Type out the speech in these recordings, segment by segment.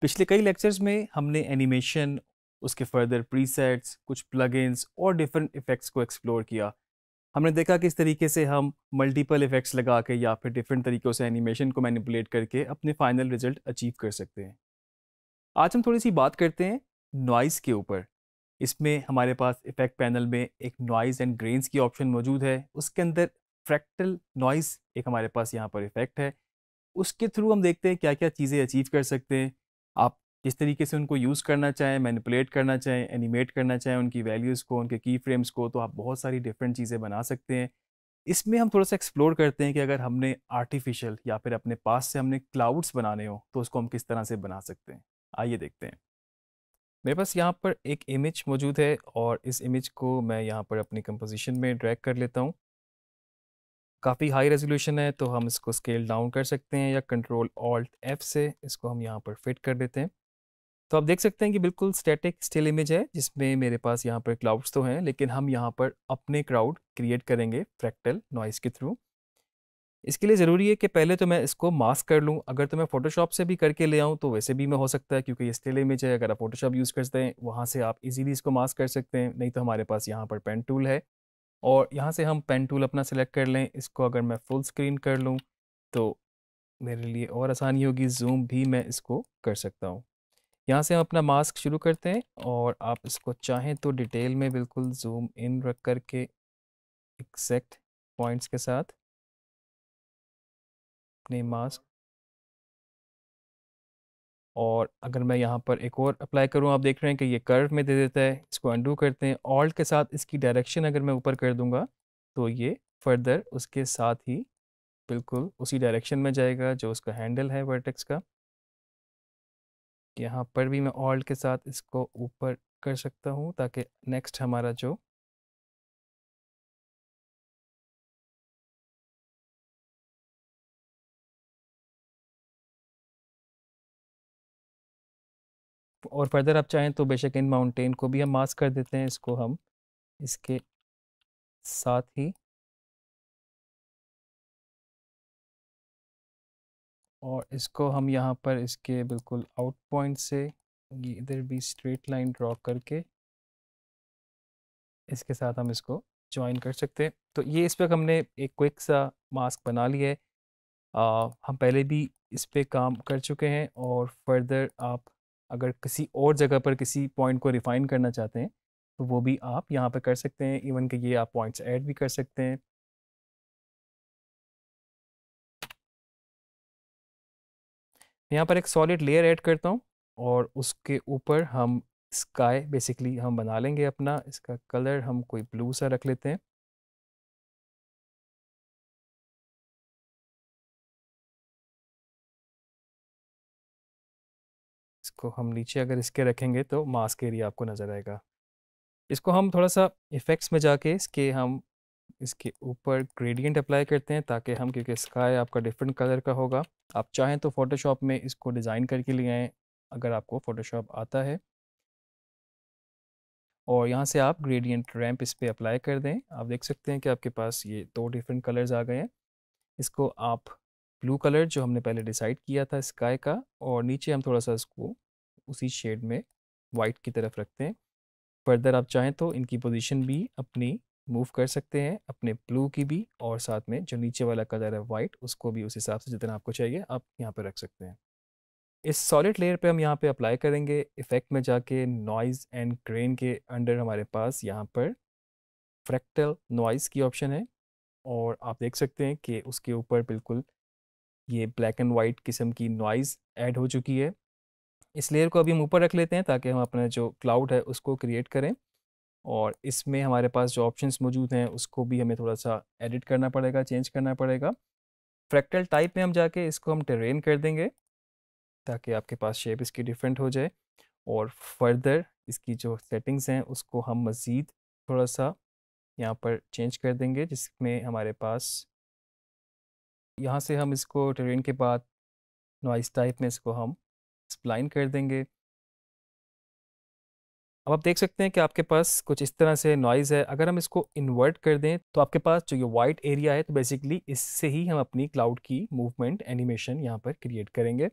पिछले कई लेक्चर्स में हमने एनिमेशन उसके फर्दर प्रीसेट्स कुछ प्लगइन्स और डिफरेंट इफ़ेक्ट्स को एक्सप्लोर किया हमने देखा किस तरीके से हम मल्टीपल इफ़ेक्ट्स लगा के या फिर डिफरेंट तरीक़ों से एनिमेशन को मैनिपुलेट करके अपने फाइनल रिजल्ट अचीव कर सकते हैं आज हम थोड़ी सी बात करते हैं नॉइज़ के ऊपर इसमें हमारे पास इफेक्ट पैनल में एक नॉइज़ एंड ग्रेन्स की ऑप्शन मौजूद है उसके अंदर फ्रैक्टल नॉइज़ एक हमारे पास यहाँ पर इफेक्ट है उसके थ्रू हम देखते हैं क्या क्या चीज़ें अचीव कर सकते हैं आप किस तरीके से उनको यूज़ करना चाहें मैनिपुलेट करना चाहें एनिमेट करना चाहें उनकी वैल्यूज़ को उनके की फ्रेम्स को तो आप बहुत सारी डिफरेंट चीज़ें बना सकते हैं इसमें हम थोड़ा सा एक्सप्लोर करते हैं कि अगर हमने आर्टिफिशियल या फिर अपने पास से हमने क्लाउड्स बनाने हो तो उसको हम किस तरह से बना सकते हैं आइए देखते हैं मेरे पास यहाँ पर एक इमेज मौजूद है और इस इमेज को मैं यहाँ पर अपनी कंपोजिशन में ड्रैग कर लेता हूँ काफ़ी हाई रेजोल्यूशन है तो हम इसको स्केल डाउन कर सकते हैं या कंट्रोल ऑल्ट एफ़ से इसको हम यहाँ पर फिट कर देते हैं तो आप देख सकते हैं कि बिल्कुल स्टैटिक स्टिल इमेज है जिसमें मेरे पास यहाँ पर क्लाउड्स तो हैं लेकिन हम यहाँ पर अपने क्राउड क्रिएट करेंगे फ्रैक्टल नॉइस के थ्रू इसके लिए ज़रूरी है कि पहले तो मैं इसको मास्क कर लूँ अगर तो मैं फोटोशॉप से भी करके ले आऊँ तो वैसे भी मैं हो सकता है क्योंकि ये स्टिल इमेज है अगर आप फोटोशॉप यूज़ करते हैं वहाँ से आप इजीली इसको मास्क कर सकते हैं नहीं तो हमारे पास यहाँ पर पेन टूल है और यहाँ से हम पेन टूल अपना सेलेक्ट कर लें इसको अगर मैं फुल स्क्रीन कर लूँ तो मेरे लिए और आसानी होगी जूम भी मैं इसको कर सकता हूँ यहाँ से हम अपना मास्क शुरू करते हैं और आप इसको चाहें तो डिटेल में बिल्कुल जूम इन रख कर के एक्सैक्ट पॉइंट्स के साथ अपने मास्क और अगर मैं यहाँ पर एक और अप्लाई करूँ आप देख रहे हैं कि ये कर्व में दे देता है इसको अंडू करते हैं ऑल्ट के साथ इसकी डायरेक्शन अगर मैं ऊपर कर दूँगा तो ये फर्दर उसके साथ ही बिल्कुल उसी डायरेक्शन में जाएगा जो उसका हैंडल है वर्टेक्स का यहाँ पर भी मैं ऑल्ट के साथ इसको ऊपर कर सकता हूँ ताकि नेक्स्ट हमारा जो और फर्दर आप चाहें तो बेशक इन माउंटेन को भी हम मास्क कर देते हैं इसको हम इसके साथ ही और इसको हम यहाँ पर इसके बिल्कुल आउट पॉइंट से ये इधर भी स्ट्रेट लाइन ड्रॉ करके इसके साथ हम इसको ज्वाइन कर सकते हैं तो ये इस पर हमने एक क्विक सा मास्क बना लिया है आ, हम पहले भी इस पर काम कर चुके हैं और फर्दर आप अगर किसी और जगह पर किसी पॉइंट को रिफ़ाइन करना चाहते हैं तो वो भी आप यहाँ पर कर सकते हैं इवन कि ये आप पॉइंट्स ऐड भी कर सकते हैं यहाँ पर एक सॉलिड लेयर ऐड करता हूँ और उसके ऊपर हम स्काई बेसिकली हम बना लेंगे अपना इसका कलर हम कोई ब्लू सा रख लेते हैं इसको हम नीचे अगर इसके रखेंगे तो मास्क एरिया आपको नज़र आएगा इसको हम थोड़ा सा इफ़ेक्ट्स में जाके इसके हम इसके ऊपर ग्रेडियंट अप्लाई करते हैं ताकि हम क्योंकि स्काई आपका डिफरेंट कलर का होगा आप चाहें तो फ़ोटोशॉप में इसको डिज़ाइन करके ले आएँ अगर आपको फ़ोटोशॉप आता है और यहाँ से आप ग्रेडियंट रैम्प इस पर अप्लाई कर दें आप देख सकते हैं कि आपके पास ये दो डिफरेंट कलर्स आ गए हैं इसको आप ब्लू कलर जो हमने पहले डिसाइड किया था स्काई का और नीचे हम थोड़ा सा इसको उसी शेड में वाइट की तरफ रखते हैं फर्दर आप चाहें तो इनकी पोजीशन भी अपनी मूव कर सकते हैं अपने ब्लू की भी और साथ में जो नीचे वाला कलर है वाइट उसको भी उस हिसाब से जितना आपको चाहिए आप यहाँ पर रख सकते हैं इस सॉलिड लेयर पे हम यहाँ पे अप्लाई करेंगे इफेक्ट में जाके नॉइज़ एंड ग्रेन के अंडर हमारे पास यहाँ पर फ्रैक्टल नॉइज़ की ऑप्शन है और आप देख सकते हैं कि उसके ऊपर बिल्कुल ये ब्लैक एंड वाइट किस्म की नॉइज़ ऐड हो चुकी है इस लेयर को अभी हम ऊपर रख लेते हैं ताकि हम अपना जो क्लाउड है उसको क्रिएट करें और इसमें हमारे पास जो ऑप्शंस मौजूद हैं उसको भी हमें थोड़ा सा एडिट करना पड़ेगा चेंज करना पड़ेगा फ्रैक्टल टाइप में हम जाके इसको हम टेरेन कर देंगे ताकि आपके पास शेप इसकी डिफरेंट हो जाए और फर्दर इसकी जो सेटिंग्स हैं उसको हम मज़ीद थोड़ा सा यहाँ पर चेंज कर देंगे जिसमें हमारे पास यहाँ से हम इसको ट्रेन के बाद नॉइस टाइप में इसको हम स्प्लाइन कर देंगे अब आप देख सकते हैं कि आपके पास कुछ इस तरह से नॉइज़ है अगर हम इसको इन्वर्ट कर दें तो आपके पास जो ये वाइट एरिया है तो बेसिकली इससे ही हम अपनी क्लाउड की मूवमेंट एनिमेशन यहाँ पर क्रिएट करेंगे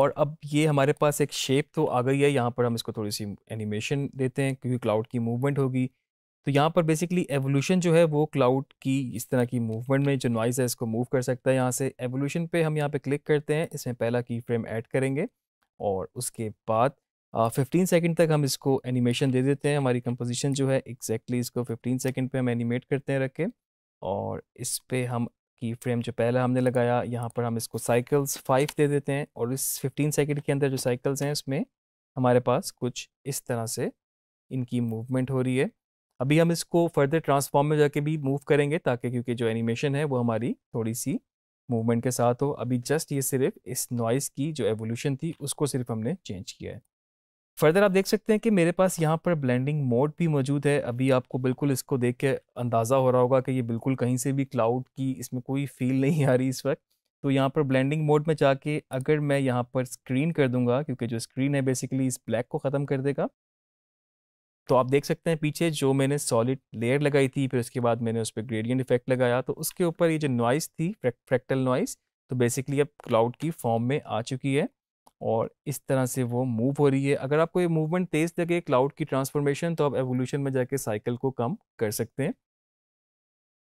और अब ये हमारे पास एक शेप तो आ गई है यहाँ पर हम इसको थोड़ी सी एनिमेशन देते हैं क्योंकि क्लाउड की मूवमेंट होगी तो यहाँ पर बेसिकली एवोल्यूशन जो है वो क्लाउड की इस तरह की मूवमेंट में जो नॉइज़ है इसको मूव कर सकता है यहाँ से एवोल्यूशन पे हम यहाँ पे क्लिक करते हैं इसमें पहला की फ्रेम ऐड करेंगे और उसके बाद फिफ्टीन सेकेंड तक हम इसको एनिमेशन दे देते हैं हमारी कंपोजिशन जो है एग्जैक्टली exactly इसको फिफ्टीन सेकेंड पर हम एनिमेट करते हैं रख के और इस पर हम की फ्रेम जो पहला हमने लगाया यहाँ पर हम इसको साइकिल्स फाइव दे देते हैं और इस फिफ्टीन सेकेंड के अंदर जो साइकिल्स हैं उसमें हमारे पास कुछ इस तरह से इनकी मूवमेंट हो रही है अभी हम इसको फर्दर ट्रांसफॉर्म में जाके भी मूव करेंगे ताकि क्योंकि जो एनिमेशन है वो हमारी थोड़ी सी मूवमेंट के साथ हो अभी जस्ट ये सिर्फ इस नॉइस की जो एवोल्यूशन थी उसको सिर्फ हमने चेंज किया है फर्दर आप देख सकते हैं कि मेरे पास यहाँ पर ब्लेंडिंग मोड भी मौजूद है अभी आपको बिल्कुल इसको देख के अंदाज़ा हो रहा होगा कि ये बिल्कुल कहीं से भी क्लाउड की इसमें कोई फील नहीं आ रही इस वक्त तो यहाँ पर ब्लेंडिंग मोड में जाके अगर मैं यहाँ पर स्क्रीन कर दूंगा क्योंकि जो स्क्रीन है बेसिकली इस ब्लैक को ख़त्म कर देगा तो आप देख सकते हैं पीछे जो मैंने सॉलिड लेयर लगाई थी फिर उसके बाद मैंने उस पर ग्रेडियंट इफेक्ट लगाया तो उसके ऊपर ये जो नॉइस थी फ्रैक्टल नॉइस तो बेसिकली अब क्लाउड की फॉर्म में आ चुकी है और इस तरह से वो मूव हो रही है अगर आपको ये मूवमेंट तेज़ लगे क्लाउड की ट्रांसफॉर्मेशन तो आप एवोल्यूशन में जाके साइकिल को कम कर सकते हैं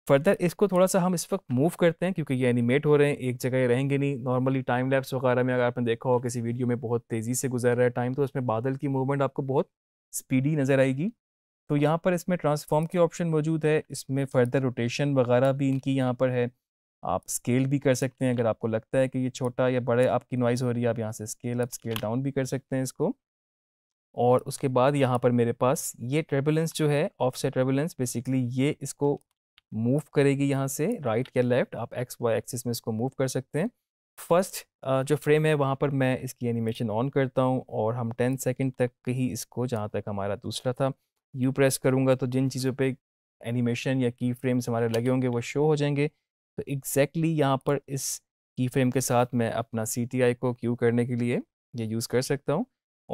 फर्दर इसको थोड़ा सा हम इस वक्त मूव करते हैं क्योंकि ये एनिमेट हो रहे हैं एक जगह रहेंगे नहीं नॉर्मली टाइम लैप्स वगैरह में अगर आपने देखा हो किसी वीडियो में बहुत तेज़ी से गुजर रहा है टाइम तो उसमें बादल की मूवमेंट आपको बहुत स्पीडी नज़र आएगी तो यहाँ पर इसमें ट्रांसफॉर्म के ऑप्शन मौजूद है इसमें फर्दर रोटेशन वगैरह भी इनकी यहाँ पर है आप स्केल भी कर सकते हैं अगर आपको लगता है कि ये छोटा या बड़े आपकी नॉइज़ हो रही है आप यहाँ से स्केल अप स्केल डाउन भी कर सकते हैं इसको और उसके बाद यहाँ पर मेरे पास ये ट्रेबलेंस जो है ऑफ से ट्रेबलेंस बेसिकली ये इसको मूव करेगी यहाँ से राइट या लेफ़्ट आप एक्स वाई एक्सिस में इसको मूव कर सकते हैं फर्स्ट जो फ्रेम है वहाँ पर मैं इसकी एनिमेशन ऑन करता हूँ और हम टेन सेकेंड तक ही इसको जहाँ तक हमारा दूसरा था यू प्रेस करूँगा तो जिन चीज़ों पे एनिमेशन या की फ्रेम्स हमारे लगे होंगे वो शो हो जाएंगे तो एग्जैक्टली exactly यहाँ पर इस की फ्रेम के साथ मैं अपना सी को क्यू करने के लिए ये यूज़ कर सकता हूँ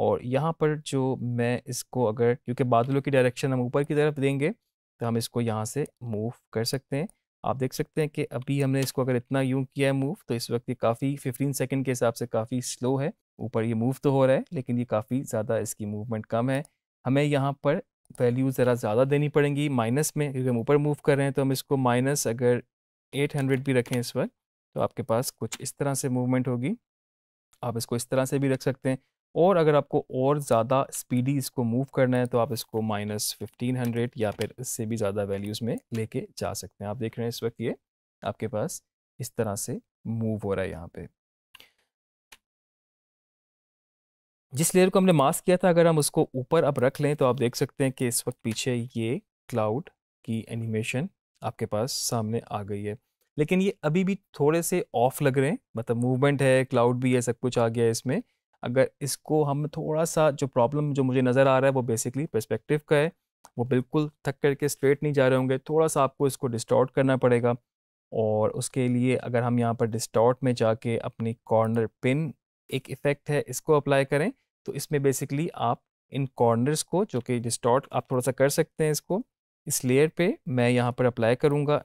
और यहाँ पर जो मैं इसको अगर क्योंकि बादलों की डायरेक्शन हम ऊपर की तरफ देंगे तो हम इसको यहाँ से मूव कर सकते हैं आप देख सकते हैं कि अभी हमने इसको अगर इतना यूं किया है मूव तो इस वक्त ये काफ़ी 15 सेकंड के हिसाब से काफ़ी स्लो है ऊपर ये मूव तो हो रहा है लेकिन ये काफ़ी ज़्यादा इसकी मूवमेंट कम है हमें यहाँ पर वैल्यू ज़रा ज़्यादा देनी पड़ेंगी माइनस में क्योंकि हम ऊपर मूव कर रहे हैं तो हम इसको माइनस अगर 800 भी रखें इस वक्त तो आपके पास कुछ इस तरह से मूवमेंट होगी आप इसको इस तरह से भी रख सकते हैं और अगर आपको और ज़्यादा स्पीडी इसको मूव करना है तो आप इसको माइनस फिफ्टीन हंड्रेड या फिर इससे भी ज़्यादा वैल्यूज़ में लेके जा सकते हैं आप देख रहे हैं इस वक्त ये आपके पास इस तरह से मूव हो रहा है यहाँ पे जिस लेयर को हमने मास्क किया था अगर हम उसको ऊपर अब रख लें तो आप देख सकते हैं कि इस वक्त पीछे ये क्लाउड की एनिमेशन आपके पास सामने आ गई है लेकिन ये अभी भी थोड़े से ऑफ लग रहे हैं मतलब मूवमेंट है क्लाउड भी है सब कुछ आ गया है इसमें अगर इसको हम थोड़ा सा जो प्रॉब्लम जो मुझे नज़र आ रहा है वो बेसिकली पर्सपेक्टिव का है वो बिल्कुल थक करके स्ट्रेट नहीं जा रहे होंगे थोड़ा सा आपको इसको डिस्टॉर्ट करना पड़ेगा और उसके लिए अगर हम यहाँ पर डिस्टॉर्ट में जाके अपनी कॉर्नर पिन एक इफ़ेक्ट है इसको अप्लाई करें तो इसमें बेसिकली आप इन कॉर्नर्स को जो कि डिस्टॉर्ट आप थोड़ा सा कर सकते हैं इसको इस लेयर पे मैं यहाँ पर अप्लाई करूँगा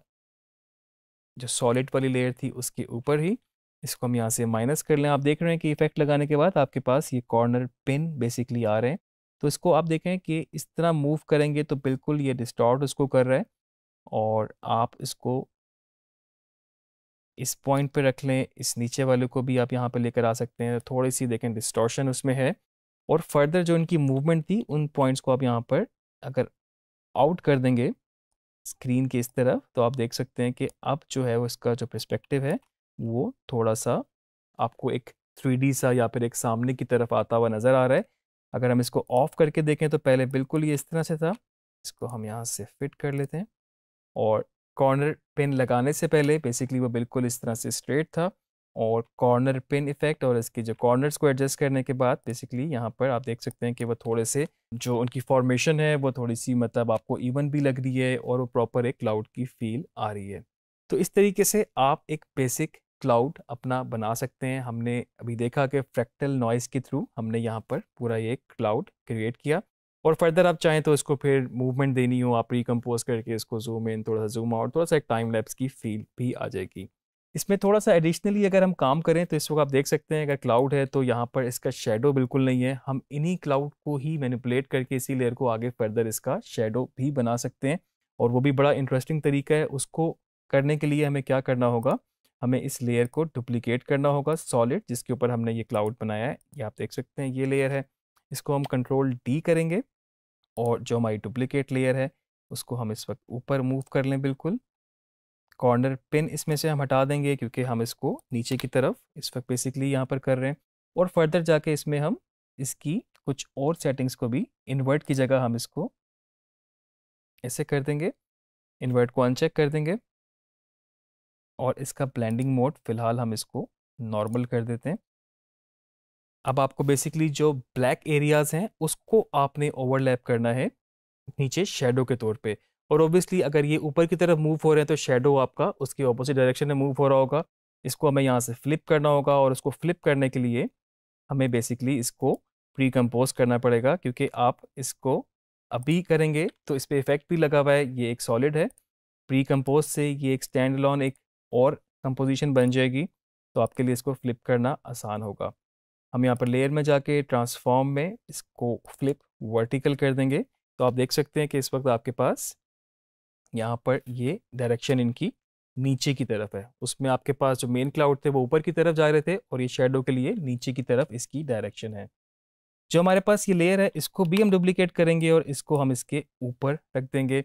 जो सॉलिड वाली लेयर थी उसके ऊपर ही इसको हम यहाँ से माइनस कर लें आप देख रहे हैं कि इफेक्ट लगाने के बाद आपके पास ये कॉर्नर पिन बेसिकली आ रहे हैं तो इसको आप देखें कि इस तरह मूव करेंगे तो बिल्कुल ये डिस्टॉर्ट उसको कर रहा है और आप इसको इस पॉइंट पे रख लें इस नीचे वाले को भी आप यहाँ पे लेकर आ सकते हैं थोड़ी सी देखें डिस्टॉर्शन उसमें है और फर्दर जो इनकी मूवमेंट थी उन पॉइंट्स को आप यहाँ पर अगर आउट कर देंगे स्क्रीन के इस तरफ तो आप देख सकते हैं कि अब जो है उसका जो परस्पेक्टिव है वो थोड़ा सा आपको एक थ्री सा या फिर एक सामने की तरफ आता हुआ नज़र आ रहा है अगर हम इसको ऑफ करके देखें तो पहले बिल्कुल ये इस तरह से था इसको हम यहाँ से फिट कर लेते हैं और कॉर्नर पिन लगाने से पहले बेसिकली वो बिल्कुल इस तरह से स्ट्रेट था और कॉर्नर पिन इफेक्ट और इसके जो कॉर्नर्स को एडजस्ट करने के बाद बेसिकली यहाँ पर आप देख सकते हैं कि वो थोड़े से जो उनकी फॉर्मेशन है वो थोड़ी सी मतलब आपको इवन भी लग रही है और वो प्रॉपर एक क्लाउड की फील आ रही है तो इस तरीके से आप एक बेसिक क्लाउड अपना बना सकते हैं हमने अभी देखा कि फ्रैक्टल नॉइज़ के थ्रू हमने यहाँ पर पूरा ये क्लाउड क्रिएट किया और फर्दर आप चाहें तो इसको फिर मूवमेंट देनी हो आप रिकम्पोज करके इसको जूम इन थोड़ा सा जूम आउट थोड़ा सा एक टाइम लैप्स की फील भी आ जाएगी इसमें थोड़ा सा एडिशनली अगर हम काम करें तो इस वक्त आप देख सकते हैं अगर क्लाउड है तो यहाँ पर इसका शेडो बिल्कुल नहीं है हम इन्हीं क्लाउड को ही मैनिपुलेट करके इसी लेयर को आगे फर्दर इसका शेडो भी बना सकते हैं और वो भी बड़ा इंटरेस्टिंग तरीका है उसको करने के लिए हमें क्या करना होगा हमें इस लेयर को डुप्लीकेट करना होगा सॉलिड जिसके ऊपर हमने ये क्लाउड बनाया है ये आप देख सकते हैं ये लेयर है इसको हम कंट्रोल डी करेंगे और जो हमारी डुप्लीकेट लेयर है उसको हम इस वक्त ऊपर मूव कर लें बिल्कुल कॉर्नर पिन इसमें से हम हटा देंगे क्योंकि हम इसको नीचे की तरफ इस वक्त बेसिकली यहाँ पर कर रहे हैं और फर्दर जाके इसमें हम इसकी कुछ और सेटिंग्स को भी इन्वर्ट की जगह हम इसको ऐसे कर देंगे इन्वर्ट को अनचेक कर देंगे और इसका ब्लेंडिंग मोड फ़िलहाल हम इसको नॉर्मल कर देते हैं अब आपको बेसिकली जो ब्लैक एरियाज़ हैं उसको आपने ओवरलैप करना है नीचे शेडो के तौर पे और ओबियसली अगर ये ऊपर की तरफ मूव हो रहे हैं तो शेडो आपका उसके ऑपोजिट डायरेक्शन में मूव हो रहा होगा इसको हमें यहाँ से फ्लिप करना होगा और उसको फ्लिप करने के लिए हमें बेसिकली इसको प्री करना पड़ेगा क्योंकि आप इसको अभी करेंगे तो इस पर इफेक्ट भी लगा हुआ है ये एक सॉलिड है प्री कम्पोज से ये एक स्टैंड लॉन एक और कंपोजिशन बन जाएगी तो आपके लिए इसको फ्लिप करना आसान होगा हम यहाँ पर लेयर में जाके ट्रांसफॉर्म में इसको फ्लिप वर्टिकल कर देंगे तो आप देख सकते हैं कि इस वक्त आपके पास यहाँ पर ये डायरेक्शन इनकी नीचे की तरफ है उसमें आपके पास जो मेन क्लाउड थे वो ऊपर की तरफ जा रहे थे और ये शेडो के लिए नीचे की तरफ इसकी डायरेक्शन है जो हमारे पास ये लेयर है इसको भी हम डुप्लीकेट करेंगे और इसको हम इसके ऊपर रख देंगे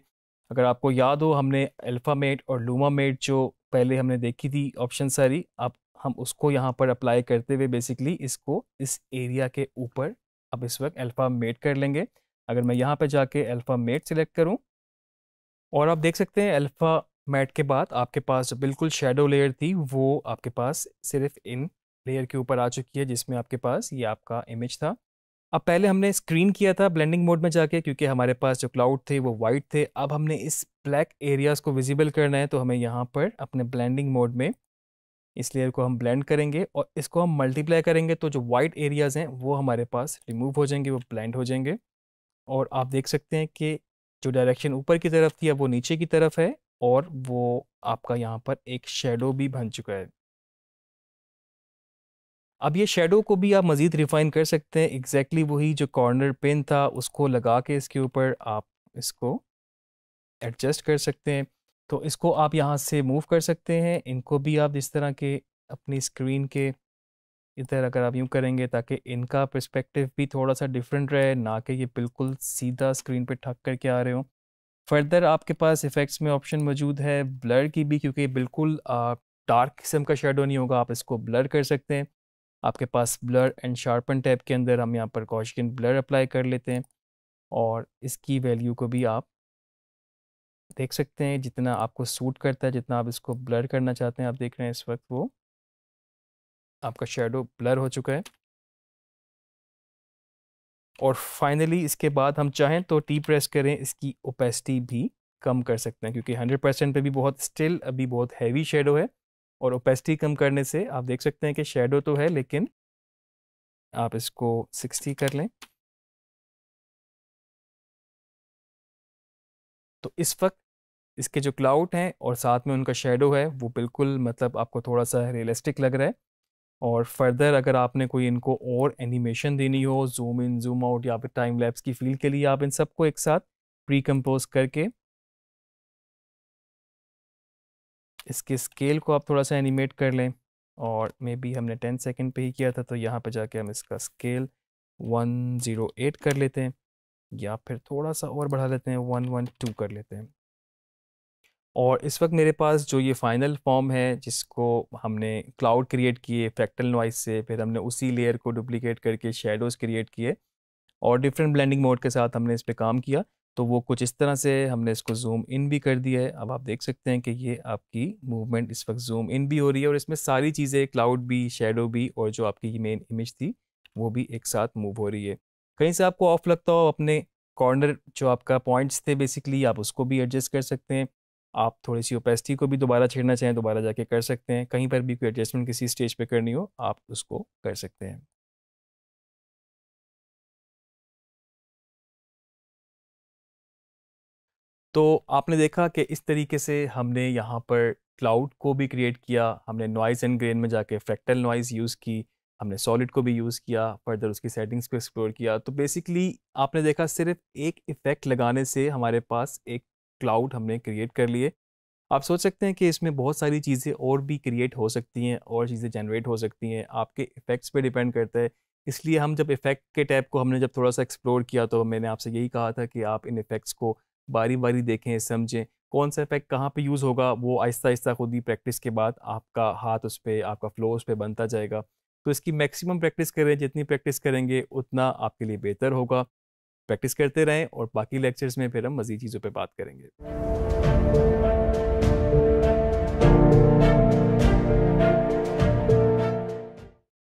अगर आपको याद हो हमने अल्फ़ामेट और लूमामेट जो पहले हमने देखी थी ऑप्शन सारी आप हम उसको यहाँ पर अप्लाई करते हुए बेसिकली इसको इस एरिया के ऊपर अब इस वक्त अल्फ़ा मेट कर लेंगे अगर मैं यहाँ पर जाके अल्फ़ा मेट सेलेक्ट करूँ और आप देख सकते हैं अल्फ़ा मेट के बाद आपके पास जो बिल्कुल शेडो लेयर थी वो आपके पास सिर्फ इन लेयर के ऊपर आ चुकी है जिसमें आपके पास ये आपका इमेज था अब पहले हमने स्क्रीन किया था ब्लेंडिंग मोड में जाके क्योंकि हमारे पास जो क्लाउड थे वो वाइट थे अब हमने इस ब्लैक एरियाज़ को विजिबल करना है तो हमें यहाँ पर अपने ब्लेंडिंग मोड में इस लेयर को हम ब्लेंड करेंगे और इसको हम मल्टीप्लाई करेंगे तो जो वाइट एरियाज़ हैं वो हमारे पास रिमूव हो जाएंगे वो ब्लेंड हो जाएंगे और आप देख सकते हैं कि जो डायरेक्शन ऊपर की तरफ थी अब वो नीचे की तरफ है और वो आपका यहाँ पर एक शेडो भी बन चुका है अब ये शेडो को भी आप मज़ीद रिफ़ाइन कर सकते हैं एग्जैक्टली exactly वही जो कॉर्नर पेन था उसको लगा के इसके ऊपर आप इसको एडजस्ट कर सकते हैं तो इसको आप यहाँ से मूव कर सकते हैं इनको भी आप इस तरह के अपनी स्क्रीन के इधर अगर आप यूँ करेंगे ताकि इनका पर्सपेक्टिव भी थोड़ा सा डिफरेंट रहे ना कि ये बिल्कुल सीधा स्क्रीन पर ठक करके आ रहे हो फर्दर आपके पास इफ़ेक्ट्स में ऑप्शन मौजूद है ब्लर की भी क्योंकि बिल्कुल डार्क किस्म का शेडो नहीं होगा आप इसको ब्लर कर सकते हैं आपके पास ब्लर एंड शार्पन टैब के अंदर हम यहाँ पर कॉशिकन ब्लर अप्लाई कर लेते हैं और इसकी वैल्यू को भी आप देख सकते हैं जितना आपको सूट करता है जितना आप इसको ब्लर करना चाहते हैं आप देख रहे हैं इस वक्त वो आपका शेडो ब्लर हो चुका है और फाइनली इसके बाद हम चाहें तो टी प्रेस करें इसकी ओपेसिटी भी कम कर सकते हैं क्योंकि 100 परसेंट पर भी बहुत स्टिल अभी बहुत हैवी शेडो है और ओपेसिटी कम करने से आप देख सकते हैं कि शेडो तो है लेकिन आप इसको 60 कर लें तो इस वक्त इसके जो क्लाउड हैं और साथ में उनका शेडो है वो बिल्कुल मतलब आपको थोड़ा सा रियलिस्टिक लग रहा है और फर्दर अगर आपने कोई इनको और एनिमेशन देनी हो जूम इन जूम आउट या फिर टाइम लैप्स की फील के लिए आप इन सबको एक साथ प्री कंपोज करके इसके स्केल को आप थोड़ा सा एनिमेट कर लें और मे बी हमने टेन सेकेंड पे ही किया था तो यहाँ पे जाके हम इसका स्केल वन ज़ीरो एट कर लेते हैं या फिर थोड़ा सा और बढ़ा लेते हैं वन वन टू कर लेते हैं और इस वक्त मेरे पास जो ये फाइनल फॉर्म है जिसको हमने क्लाउड क्रिएट किए फ्रैक्टल नॉइस से फिर हमने उसी लेयर को डुप्लीकेट करके शेडोज़ क्रिएट किए और डिफरेंट ब्लेंडिंग मोड के साथ हमने इस पर काम किया तो वो कुछ इस तरह से हमने इसको जूम इन भी कर दिया है अब आप देख सकते हैं कि ये आपकी मूवमेंट इस वक्त जूम इन भी हो रही है और इसमें सारी चीज़ें क्लाउड भी शेडो भी और जो आपकी मेन इमेज थी वो भी एक साथ मूव हो रही है कहीं से आपको ऑफ लगता हो अपने कॉर्नर जो आपका पॉइंट्स थे बेसिकली आप उसको भी एडजस्ट कर सकते हैं आप थोड़ी सी ओपेसिटी को भी दोबारा छेड़ना चाहें दोबारा जाके कर सकते हैं कहीं पर भी कोई एडजस्टमेंट किसी स्टेज पे करनी हो आप उसको कर सकते हैं तो आपने देखा कि इस तरीके से हमने यहाँ पर क्लाउड को भी क्रिएट किया हमने नॉइज़ एंड ग्रेन में जाके फ्रैक्टल नॉइज़ यूज़ की हमने सॉलिड को भी यूज़ किया फर्दर उसकी सेटिंग्स को एक्सप्लोर किया तो बेसिकली आपने देखा सिर्फ एक इफ़ेक्ट लगाने से हमारे पास एक क्लाउड हमने क्रिएट कर लिए आप सोच सकते हैं कि इसमें बहुत सारी चीज़ें और भी क्रिएट हो सकती हैं और चीज़ें जनरेट हो सकती हैं आपके इफ़ेक्ट्स पे डिपेंड करता है इसलिए हम जब इफ़ेक्ट के टैप को हमने जब थोड़ा सा एक्सप्लोर किया तो मैंने आपसे यही कहा था कि आप इन इफ़ेक्ट्स को बारी बारी देखें समझें कौन सा इफेक्ट कहाँ पे यूज़ होगा वो आहिस्ता आहिस्ता खुद ही प्रैक्टिस के बाद आपका हाथ उस पर आपका फ्लो उस पर बनता जाएगा तो इसकी मैक्सिमम प्रैक्टिस करें जितनी प्रैक्टिस करेंगे उतना आपके लिए बेहतर होगा प्रैक्टिस करते रहें और बाकी लेक्चर्स में फिर हम मज़ीद चीज़ों पर बात करेंगे